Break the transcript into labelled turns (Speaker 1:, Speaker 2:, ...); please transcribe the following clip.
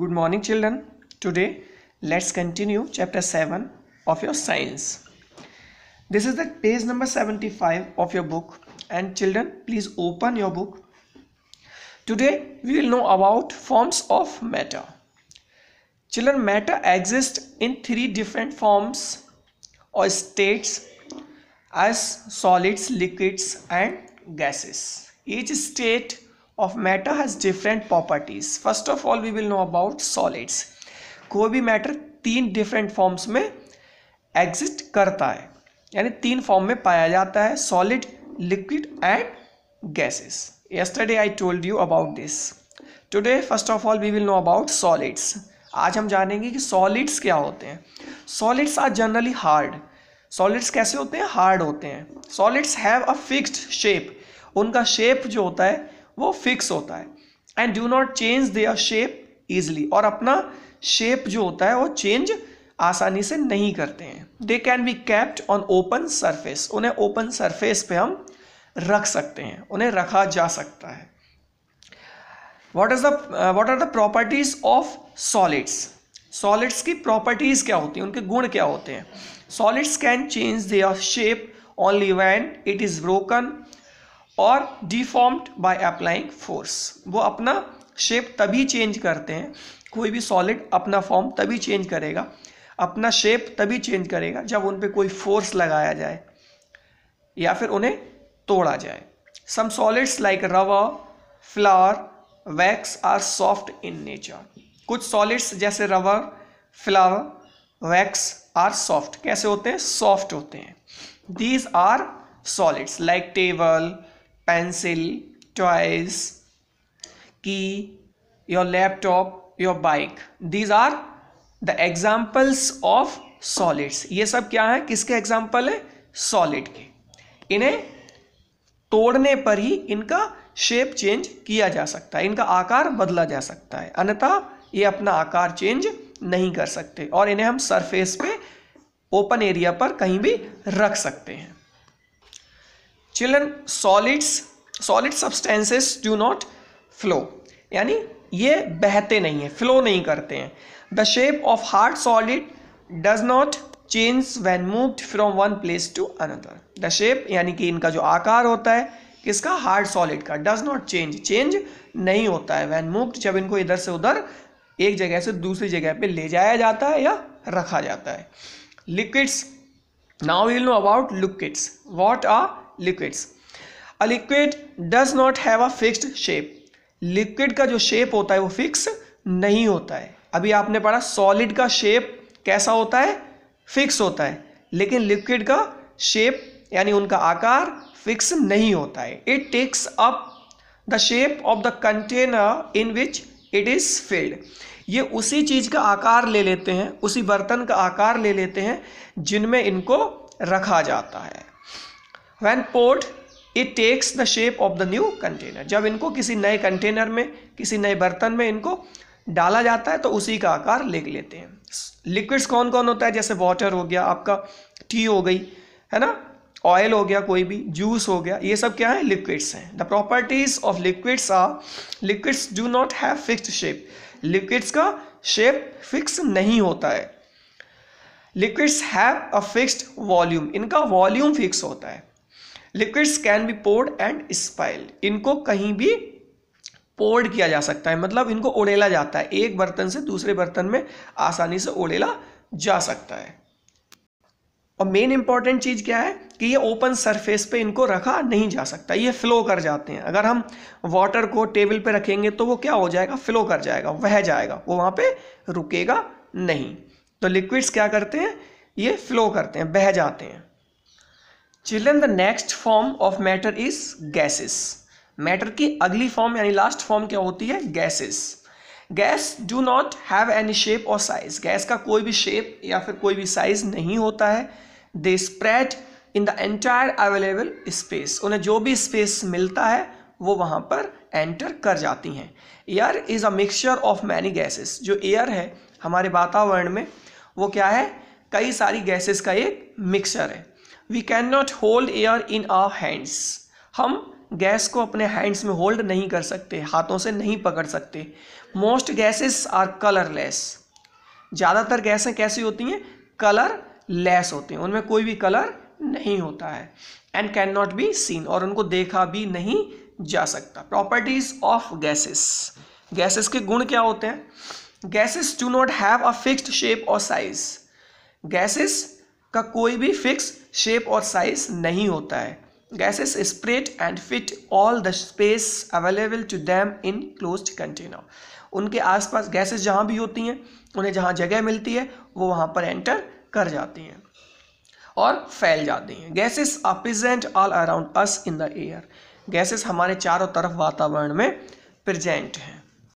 Speaker 1: good morning children today let's continue chapter 7 of your science this is the page number 75 of your book and children please open your book today we will know about forms of matter children matter exists in three different forms or states as solids liquids and gases each state of matter has different properties first of all we will know about solids कोई भी matter तीन different forms में exist करता है यानी तीन form में पाया जाता है solid liquid and gases yesterday i told you about this today first of all we will know about solids आज हम जानेंगे कि सॉलिड्स क्या होते हैं solids are generally hard solids कैसे होते हैं हार्ड होते हैं solids have a fixed shape उनका शेप जो होता है वो फिक्स होता है and do not change their shape easily और अपना शेप जो होता है वो चेंज आसानी से नहीं करते हैं they can be kept on open surface उन्हें ओपन सरफेस पे हम रख सकते हैं उन्हें रखा जा सकता है what is the what are the properties of solids solids की प्रॉपर्टीज क्या होती हैं उनके गुण क्या होते हैं solids can change the shape only when it is broken और डिफॉर्म्ड बाय अप्लाइंग फोर्स वो अपना शेप तभी चेंज करते हैं कोई भी सॉलिड अपना फॉर्म तभी चेंज करेगा अपना शेप तभी चेंज करेगा जब उन पर कोई फोर्स लगाया जाए या फिर उन्हें तोड़ा जाए सम सॉलिड्स लाइक रवा flour wax are soft in nature कुछ सॉलिड्स जैसे रवर फ्लावर वैक्स आर सॉफ्ट कैसे होते हैं सॉफ्ट होते हैं these are solids like table pencil toys key your laptop your bike these are the examples of solids ये सब क्या है किसके एग्जाम्पल है सॉलिड के इन्हें तोड़ने पर ही इनका शेप चेंज किया जा सकता है इनका आकार बदला जा सकता है अन्यथा ये अपना आकार चेंज नहीं कर सकते और इन्हें हम सरफेस पे ओपन एरिया पर कहीं भी रख सकते हैं children solids solid substances do not flow यानी ये बहते नहीं हैं फ्लो नहीं करते हैं the shape of hard solid does not change when moved from one place to another the shape यानी कि इनका जो आकार होता है किसका हार्ड सॉलिड का डज नॉट चेंज चेंज नहीं होता है वैन मूव्ड जब इनको इधर से उधर एक जगह से दूसरी जगह पे ले जाया जाता है या रखा जाता है liquids now you know about liquids what are liquids a liquid does not have a fixed shape liquid का जो शेप होता है वो फिक्स नहीं होता है अभी आपने पढ़ा सॉलिड का शेप कैसा होता है फिक्स होता है लेकिन लिक्विड का शेप यानी उनका आकार फिक्स नहीं होता है it takes up the shape of the container in which it is filled ये उसी चीज़ का आकार ले लेते हैं उसी बर्तन का आकार ले लेते हैं जिनमें इनको रखा जाता है when poured it takes the shape of the new container जब इनको किसी नए कंटेनर में किसी नए बर्तन में इनको डाला जाता है तो उसी का आकार ले लेते हैं लिक्विड्स कौन कौन होता है जैसे वाटर हो गया आपका टी हो गई है ना ऑयल हो गया कोई भी जूस हो गया ये सब क्या है लिक्विड्स हैं the properties of liquids are liquids do not have fixed shape liquids का शेप फिक्स नहीं होता है liquids have a fixed volume इनका वॉल्यूम फिक्स होता है liquids can be poured and spill इनको कहीं भी पोर्ड किया जा सकता है मतलब इनको ओढ़ेला जाता है एक बर्तन से दूसरे बर्तन में आसानी से ओढ़ेला जा सकता है और मेन इंपॉर्टेंट चीज़ क्या है कि ये ओपन सरफेस पे इनको रखा नहीं जा सकता ये फ्लो कर जाते हैं अगर हम वाटर को टेबल पे रखेंगे तो वो क्या हो जाएगा फ्लो कर जाएगा वह जाएगा वो वहां पे रुकेगा नहीं तो लिक्विड्स क्या करते हैं ये फ्लो करते हैं बह जाते हैं children the next form of matter is gases matter की अगली फॉर्म यानी लास्ट फॉर्म क्या होती है gases gas do not have any shape और साइज गैस का कोई भी शेप या फिर कोई भी साइज नहीं होता है they spread in the entire available space उन्हें जो भी स्पेस मिलता है वो वहाँ पर एंटर कर जाती हैं air is a mixture of many gases जो एयर है हमारे वातावरण में वो क्या है कई सारी गैसेस का एक मिक्सचर है we can not hold air in our hands हम गैस को अपने हैंड्स में होल्ड नहीं कर सकते हाथों से नहीं पकड़ सकते मोस्ट गैसेस आर कलरलेस ज़्यादातर गैसें कैसी होती हैं कलर लेस होते हैं उनमें कोई भी कलर नहीं होता है and can not be seen और उनको देखा भी नहीं जा सकता प्रॉपर्टीज ऑफ गैसेस गैसेस के गुण क्या होते हैं gases do not have a fixed shape और साइज गैसेस का कोई भी फिक्स शेप और साइज नहीं होता है gases spread and fit all the space available to them in close container उनके आसपास गैसेस जहाँ भी होती हैं उन्हें जहाँ जगह मिलती है वो वहाँ पर एंटर कर जाती हैं और फैल जाती हैं gases are present all around us in the air gases हमारे चारों तरफ वातावरण में प्रजेंट हैं